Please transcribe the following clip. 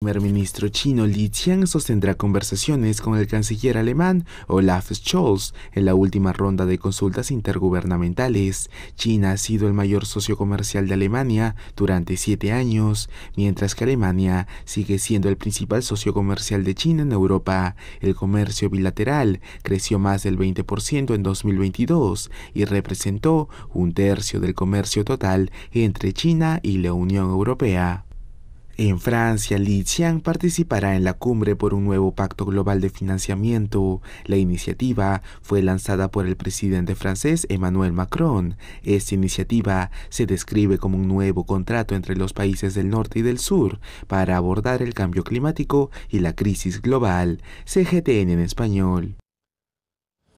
primer ministro chino Li Qiang sostendrá conversaciones con el canciller alemán Olaf Scholz en la última ronda de consultas intergubernamentales. China ha sido el mayor socio comercial de Alemania durante siete años, mientras que Alemania sigue siendo el principal socio comercial de China en Europa. El comercio bilateral creció más del 20% en 2022 y representó un tercio del comercio total entre China y la Unión Europea. En Francia, Li Xiang participará en la cumbre por un nuevo pacto global de financiamiento. La iniciativa fue lanzada por el presidente francés Emmanuel Macron. Esta iniciativa se describe como un nuevo contrato entre los países del norte y del sur para abordar el cambio climático y la crisis global. CGTN en español.